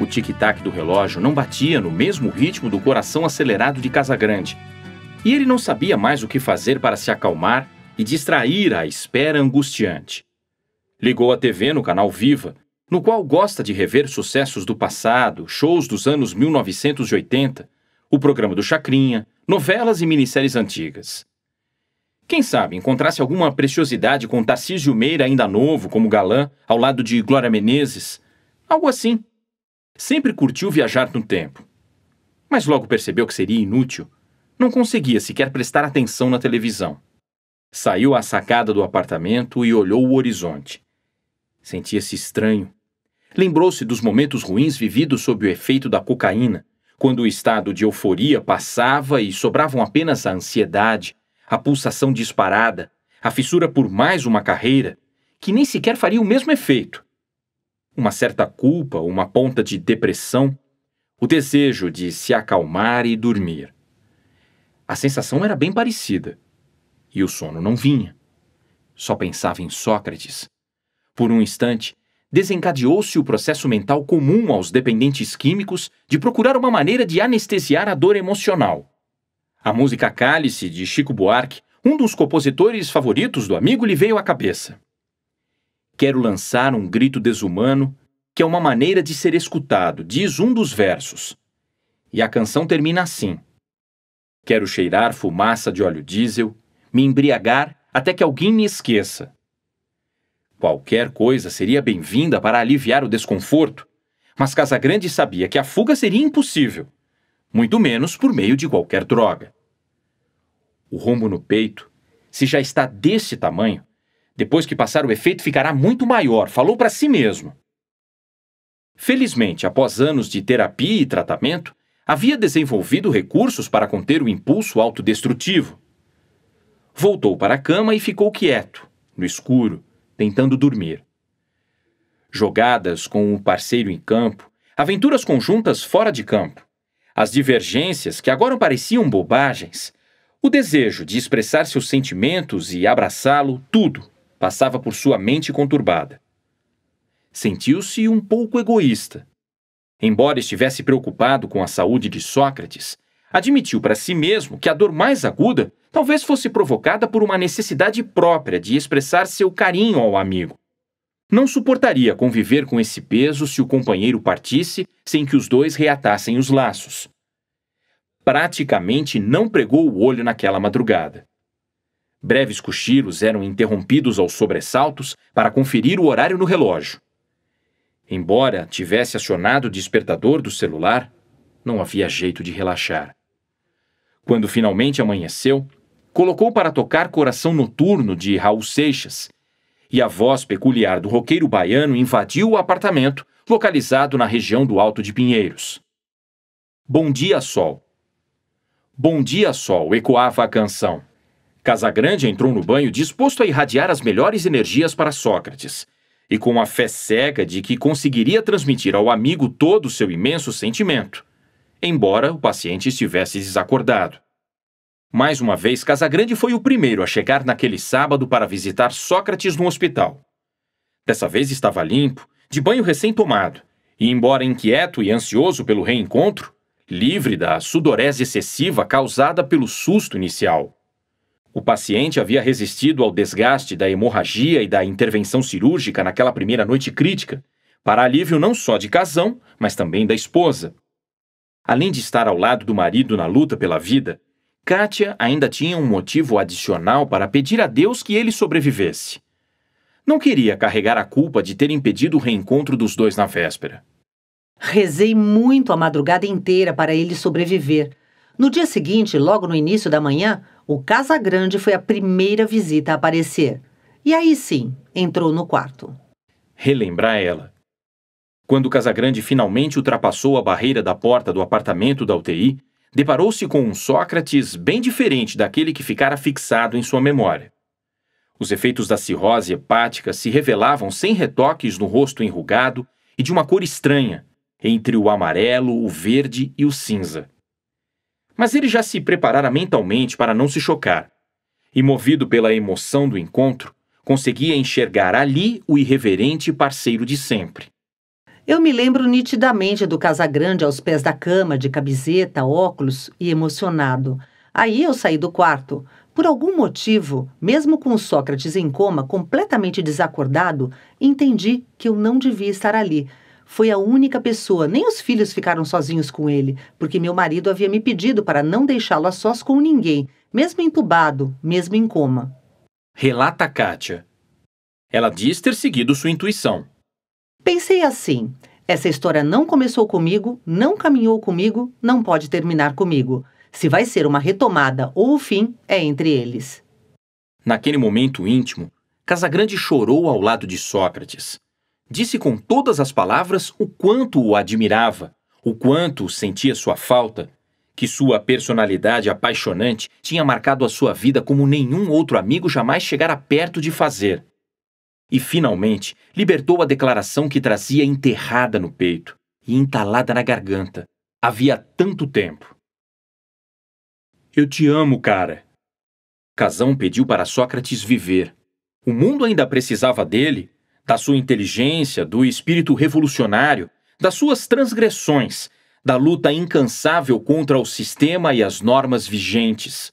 O tic-tac do relógio não batia no mesmo ritmo do coração acelerado de Casagrande, e ele não sabia mais o que fazer para se acalmar e distrair a espera angustiante. Ligou a TV no canal Viva, no qual gosta de rever sucessos do passado, shows dos anos 1980, o programa do Chacrinha, novelas e minisséries antigas. Quem sabe encontrasse alguma preciosidade com Tarcísio Meira ainda novo como galã, ao lado de Glória Menezes, algo assim. Sempre curtiu viajar no tempo. Mas logo percebeu que seria inútil não conseguia sequer prestar atenção na televisão. Saiu à sacada do apartamento e olhou o horizonte. Sentia-se estranho. Lembrou-se dos momentos ruins vividos sob o efeito da cocaína, quando o estado de euforia passava e sobravam apenas a ansiedade, a pulsação disparada, a fissura por mais uma carreira, que nem sequer faria o mesmo efeito. Uma certa culpa, uma ponta de depressão, o desejo de se acalmar e dormir. A sensação era bem parecida. E o sono não vinha. Só pensava em Sócrates. Por um instante, desencadeou-se o processo mental comum aos dependentes químicos de procurar uma maneira de anestesiar a dor emocional. A música Cálice, de Chico Buarque, um dos compositores favoritos do amigo, lhe veio à cabeça. Quero lançar um grito desumano, que é uma maneira de ser escutado, diz um dos versos. E a canção termina assim. Quero cheirar fumaça de óleo diesel, me embriagar até que alguém me esqueça. Qualquer coisa seria bem-vinda para aliviar o desconforto, mas Casagrande sabia que a fuga seria impossível, muito menos por meio de qualquer droga. O rombo no peito, se já está desse tamanho, depois que passar o efeito ficará muito maior, falou para si mesmo. Felizmente, após anos de terapia e tratamento, havia desenvolvido recursos para conter o impulso autodestrutivo. Voltou para a cama e ficou quieto, no escuro, tentando dormir. Jogadas com o um parceiro em campo, aventuras conjuntas fora de campo, as divergências que agora pareciam bobagens, o desejo de expressar seus sentimentos e abraçá-lo, tudo passava por sua mente conturbada. Sentiu-se um pouco egoísta, Embora estivesse preocupado com a saúde de Sócrates, admitiu para si mesmo que a dor mais aguda talvez fosse provocada por uma necessidade própria de expressar seu carinho ao amigo. Não suportaria conviver com esse peso se o companheiro partisse sem que os dois reatassem os laços. Praticamente não pregou o olho naquela madrugada. Breves cochilos eram interrompidos aos sobressaltos para conferir o horário no relógio. Embora tivesse acionado o despertador do celular, não havia jeito de relaxar. Quando finalmente amanheceu, colocou para tocar Coração Noturno de Raul Seixas, e a voz peculiar do roqueiro baiano invadiu o apartamento, localizado na região do Alto de Pinheiros. Bom dia, sol. Bom dia, sol, ecoava a canção. Casagrande entrou no banho disposto a irradiar as melhores energias para Sócrates e com a fé cega de que conseguiria transmitir ao amigo todo o seu imenso sentimento, embora o paciente estivesse desacordado. Mais uma vez, Casagrande foi o primeiro a chegar naquele sábado para visitar Sócrates no hospital. Dessa vez estava limpo, de banho recém-tomado, e, embora inquieto e ansioso pelo reencontro, livre da sudorese excessiva causada pelo susto inicial. O paciente havia resistido ao desgaste da hemorragia e da intervenção cirúrgica naquela primeira noite crítica, para alívio não só de Casão, mas também da esposa. Além de estar ao lado do marido na luta pela vida, Kátia ainda tinha um motivo adicional para pedir a Deus que ele sobrevivesse. Não queria carregar a culpa de ter impedido o reencontro dos dois na véspera. Rezei muito a madrugada inteira para ele sobreviver, no dia seguinte, logo no início da manhã, o Casagrande foi a primeira visita a aparecer. E aí sim, entrou no quarto. Relembrar ela. Quando Casagrande finalmente ultrapassou a barreira da porta do apartamento da UTI, deparou-se com um Sócrates bem diferente daquele que ficara fixado em sua memória. Os efeitos da cirrose hepática se revelavam sem retoques no rosto enrugado e de uma cor estranha, entre o amarelo, o verde e o cinza. Mas ele já se preparara mentalmente para não se chocar, e movido pela emoção do encontro, conseguia enxergar ali o irreverente parceiro de sempre. Eu me lembro nitidamente do Casagrande aos pés da cama, de camiseta, óculos e emocionado. Aí eu saí do quarto. Por algum motivo, mesmo com Sócrates em coma, completamente desacordado, entendi que eu não devia estar ali foi a única pessoa, nem os filhos ficaram sozinhos com ele, porque meu marido havia me pedido para não deixá-lo a sós com ninguém, mesmo entubado, mesmo em coma. Relata Kátia. Ela diz ter seguido sua intuição. Pensei assim: essa história não começou comigo, não caminhou comigo, não pode terminar comigo. Se vai ser uma retomada ou o fim, é entre eles. Naquele momento íntimo, Casagrande chorou ao lado de Sócrates. Disse com todas as palavras o quanto o admirava, o quanto sentia sua falta, que sua personalidade apaixonante tinha marcado a sua vida como nenhum outro amigo jamais chegara perto de fazer. E finalmente libertou a declaração que trazia enterrada no peito e entalada na garganta havia tanto tempo. Eu te amo, cara. Casão pediu para Sócrates viver. O mundo ainda precisava dele da sua inteligência, do espírito revolucionário, das suas transgressões, da luta incansável contra o sistema e as normas vigentes.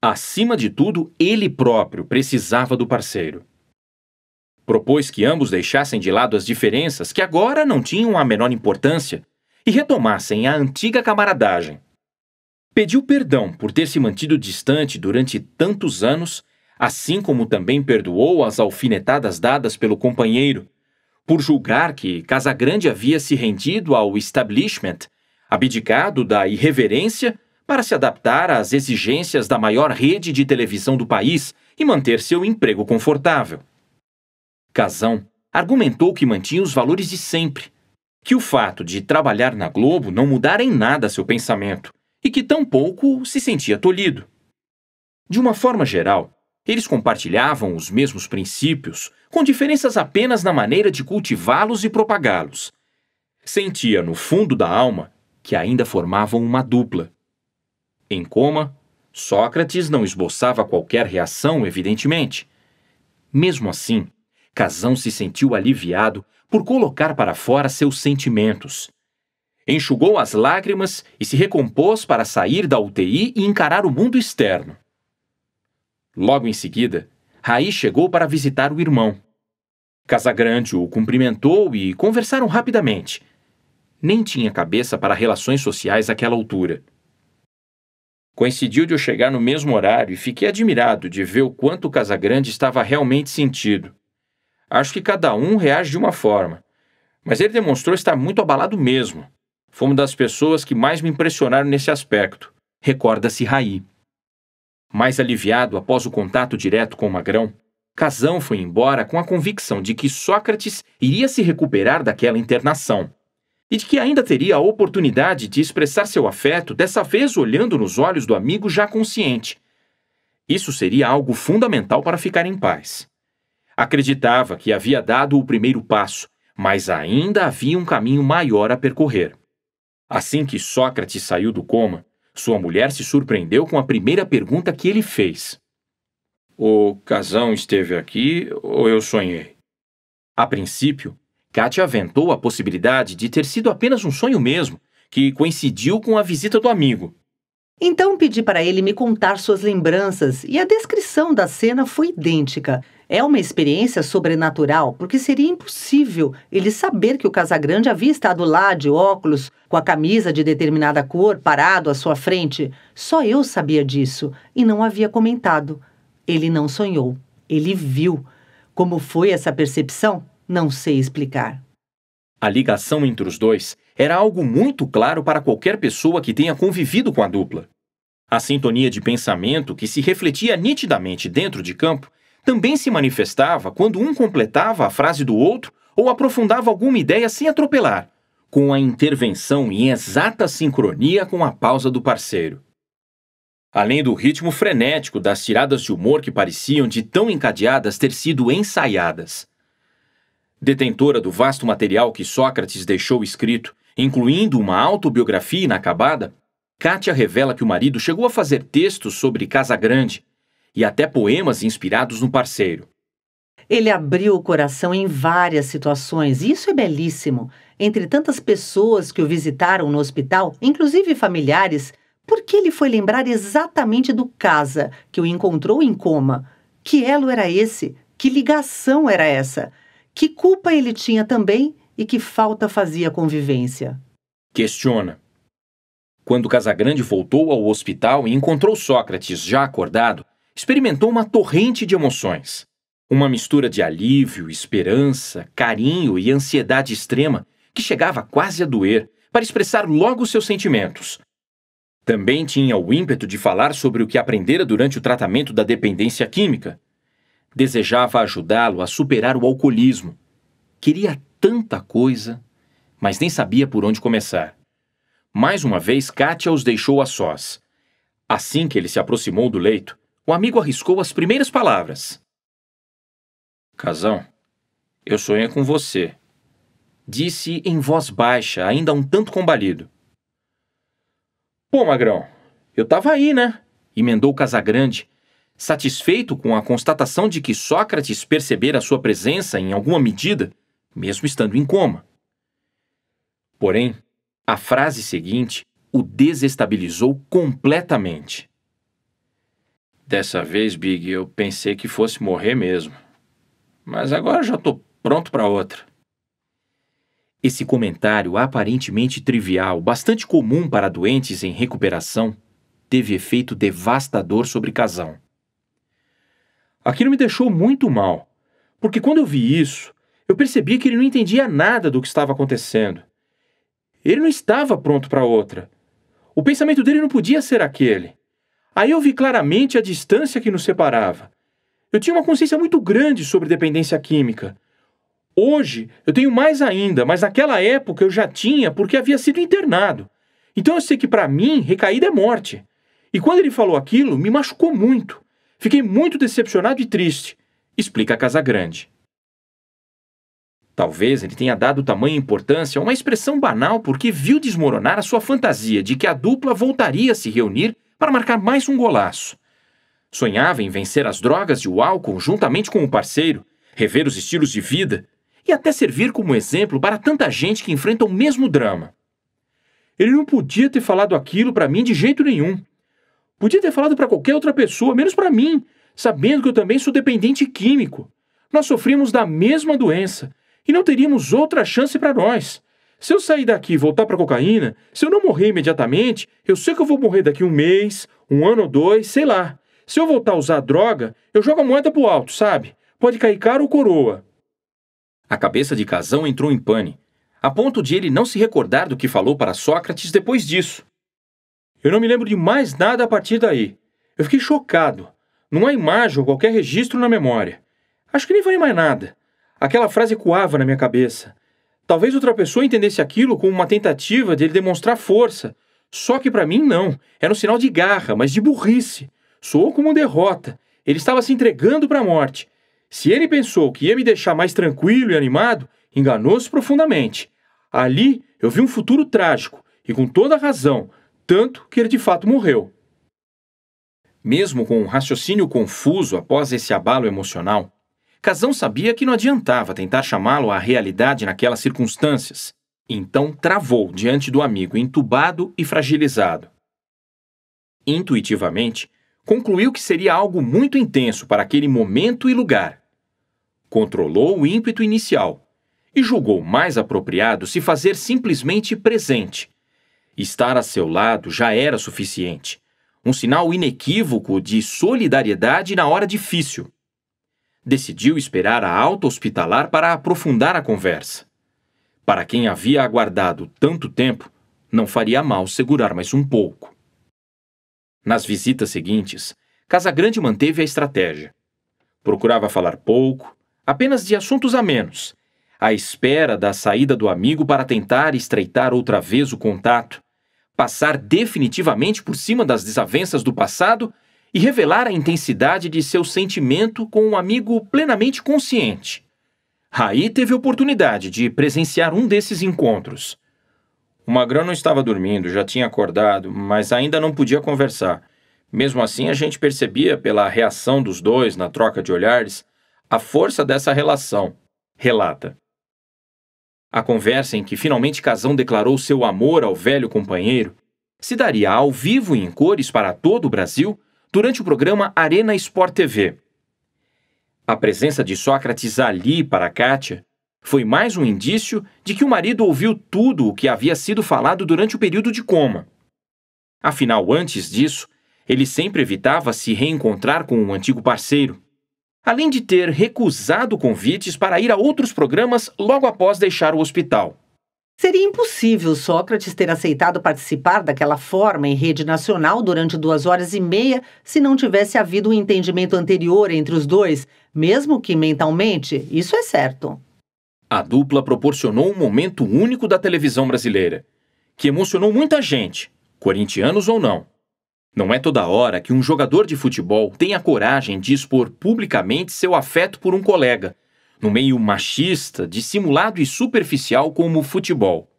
Acima de tudo, ele próprio precisava do parceiro. Propôs que ambos deixassem de lado as diferenças que agora não tinham a menor importância e retomassem a antiga camaradagem. Pediu perdão por ter se mantido distante durante tantos anos assim como também perdoou as alfinetadas dadas pelo companheiro, por julgar que Casagrande havia se rendido ao establishment, abdicado da irreverência para se adaptar às exigências da maior rede de televisão do país e manter seu emprego confortável. Casão argumentou que mantinha os valores de sempre, que o fato de trabalhar na Globo não mudara em nada seu pensamento e que tampouco se sentia tolhido. De uma forma geral, eles compartilhavam os mesmos princípios, com diferenças apenas na maneira de cultivá-los e propagá-los. Sentia no fundo da alma que ainda formavam uma dupla. Em coma, Sócrates não esboçava qualquer reação, evidentemente. Mesmo assim, Casão se sentiu aliviado por colocar para fora seus sentimentos. Enxugou as lágrimas e se recompôs para sair da UTI e encarar o mundo externo. Logo em seguida, Raí chegou para visitar o irmão. Casagrande o cumprimentou e conversaram rapidamente. Nem tinha cabeça para relações sociais àquela altura. Coincidiu de eu chegar no mesmo horário e fiquei admirado de ver o quanto o Casagrande estava realmente sentido. Acho que cada um reage de uma forma, mas ele demonstrou estar muito abalado mesmo. Foi uma das pessoas que mais me impressionaram nesse aspecto, recorda-se Raí. Mais aliviado após o contato direto com Magrão, Casão foi embora com a convicção de que Sócrates iria se recuperar daquela internação e de que ainda teria a oportunidade de expressar seu afeto, dessa vez olhando nos olhos do amigo já consciente. Isso seria algo fundamental para ficar em paz. Acreditava que havia dado o primeiro passo, mas ainda havia um caminho maior a percorrer. Assim que Sócrates saiu do coma, sua mulher se surpreendeu com a primeira pergunta que ele fez. O casão esteve aqui ou eu sonhei? A princípio, Katia aventou a possibilidade de ter sido apenas um sonho mesmo, que coincidiu com a visita do amigo. Então pedi para ele me contar suas lembranças e a descrição da cena foi idêntica, é uma experiência sobrenatural, porque seria impossível ele saber que o Casagrande havia estado lá de óculos, com a camisa de determinada cor, parado à sua frente. Só eu sabia disso e não havia comentado. Ele não sonhou, ele viu. Como foi essa percepção? Não sei explicar. A ligação entre os dois era algo muito claro para qualquer pessoa que tenha convivido com a dupla. A sintonia de pensamento que se refletia nitidamente dentro de campo também se manifestava quando um completava a frase do outro ou aprofundava alguma ideia sem atropelar, com a intervenção em exata sincronia com a pausa do parceiro. Além do ritmo frenético das tiradas de humor que pareciam de tão encadeadas ter sido ensaiadas. Detentora do vasto material que Sócrates deixou escrito, incluindo uma autobiografia inacabada, Kátia revela que o marido chegou a fazer textos sobre Casa Grande, e até poemas inspirados no parceiro. Ele abriu o coração em várias situações, e isso é belíssimo. Entre tantas pessoas que o visitaram no hospital, inclusive familiares, por que ele foi lembrar exatamente do Casa, que o encontrou em coma? Que elo era esse? Que ligação era essa? Que culpa ele tinha também e que falta fazia a convivência? Questiona. Quando Casagrande voltou ao hospital e encontrou Sócrates já acordado, experimentou uma torrente de emoções. Uma mistura de alívio, esperança, carinho e ansiedade extrema que chegava quase a doer para expressar logo seus sentimentos. Também tinha o ímpeto de falar sobre o que aprendera durante o tratamento da dependência química. Desejava ajudá-lo a superar o alcoolismo. Queria tanta coisa, mas nem sabia por onde começar. Mais uma vez, Kátia os deixou a sós. Assim que ele se aproximou do leito, o amigo arriscou as primeiras palavras. Casão, eu sonhei com você. Disse em voz baixa, ainda um tanto combalido. Pô, Magrão, eu tava aí, né? Emendou Casagrande, satisfeito com a constatação de que Sócrates percebera sua presença em alguma medida, mesmo estando em coma. Porém, a frase seguinte o desestabilizou completamente. Dessa vez, Big, eu pensei que fosse morrer mesmo. Mas agora já tô pronto para outra. Esse comentário aparentemente trivial, bastante comum para doentes em recuperação, teve efeito devastador sobre Casão. Aquilo me deixou muito mal, porque quando eu vi isso, eu percebi que ele não entendia nada do que estava acontecendo. Ele não estava pronto para outra. O pensamento dele não podia ser aquele. Aí eu vi claramente a distância que nos separava. Eu tinha uma consciência muito grande sobre dependência química. Hoje eu tenho mais ainda, mas naquela época eu já tinha porque havia sido internado. Então eu sei que para mim recaída é morte. E quando ele falou aquilo, me machucou muito. Fiquei muito decepcionado e triste, explica Casagrande. Talvez ele tenha dado tamanha importância a uma expressão banal porque viu desmoronar a sua fantasia de que a dupla voltaria a se reunir para marcar mais um golaço. Sonhava em vencer as drogas e o álcool juntamente com o parceiro, rever os estilos de vida e até servir como exemplo para tanta gente que enfrenta o mesmo drama. Ele não podia ter falado aquilo para mim de jeito nenhum. Podia ter falado para qualquer outra pessoa, menos para mim, sabendo que eu também sou dependente químico. Nós sofrimos da mesma doença e não teríamos outra chance para nós. Se eu sair daqui e voltar para cocaína, se eu não morrer imediatamente, eu sei que eu vou morrer daqui um mês, um ano ou dois, sei lá. Se eu voltar a usar droga, eu jogo a moeda pro alto, sabe? Pode cair cara ou coroa. A cabeça de Casão entrou em pane, a ponto de ele não se recordar do que falou para Sócrates depois disso. Eu não me lembro de mais nada a partir daí. Eu fiquei chocado. Não há imagem ou qualquer registro na memória. Acho que nem falei mais nada. Aquela frase coava na minha cabeça. Talvez outra pessoa entendesse aquilo como uma tentativa de ele demonstrar força. Só que para mim não. Era um sinal de garra, mas de burrice. Soou como derrota. Ele estava se entregando para a morte. Se ele pensou que ia me deixar mais tranquilo e animado, enganou-se profundamente. Ali eu vi um futuro trágico, e com toda razão, tanto que ele de fato morreu. Mesmo com um raciocínio confuso após esse abalo emocional, Casão sabia que não adiantava tentar chamá-lo à realidade naquelas circunstâncias, então travou diante do amigo entubado e fragilizado. Intuitivamente, concluiu que seria algo muito intenso para aquele momento e lugar. Controlou o ímpeto inicial e julgou mais apropriado se fazer simplesmente presente. Estar a seu lado já era suficiente, um sinal inequívoco de solidariedade na hora difícil decidiu esperar a alta hospitalar para aprofundar a conversa. Para quem havia aguardado tanto tempo, não faria mal segurar mais um pouco. Nas visitas seguintes, Casagrande manteve a estratégia. Procurava falar pouco, apenas de assuntos amenos, à espera da saída do amigo para tentar estreitar outra vez o contato, passar definitivamente por cima das desavenças do passado e revelar a intensidade de seu sentimento com um amigo plenamente consciente. Raí teve oportunidade de presenciar um desses encontros. O Magrão não estava dormindo, já tinha acordado, mas ainda não podia conversar. Mesmo assim, a gente percebia pela reação dos dois na troca de olhares a força dessa relação, relata. A conversa em que finalmente Casão declarou seu amor ao velho companheiro se daria ao vivo e em cores para todo o Brasil durante o programa Arena Sport TV. A presença de Sócrates ali para Kátia foi mais um indício de que o marido ouviu tudo o que havia sido falado durante o período de coma. Afinal, antes disso, ele sempre evitava se reencontrar com um antigo parceiro, além de ter recusado convites para ir a outros programas logo após deixar o hospital. Seria impossível Sócrates ter aceitado participar daquela forma em rede nacional durante duas horas e meia se não tivesse havido um entendimento anterior entre os dois, mesmo que mentalmente, isso é certo. A dupla proporcionou um momento único da televisão brasileira, que emocionou muita gente, corintianos ou não. Não é toda hora que um jogador de futebol tem a coragem de expor publicamente seu afeto por um colega no meio machista, dissimulado e superficial como o futebol.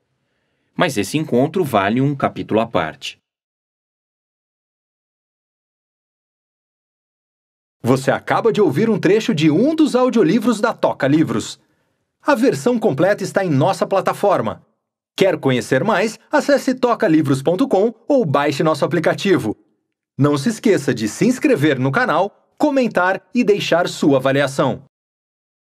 Mas esse encontro vale um capítulo à parte. Você acaba de ouvir um trecho de um dos audiolivros da Toca Livros. A versão completa está em nossa plataforma. Quer conhecer mais? Acesse tocalivros.com ou baixe nosso aplicativo. Não se esqueça de se inscrever no canal, comentar e deixar sua avaliação.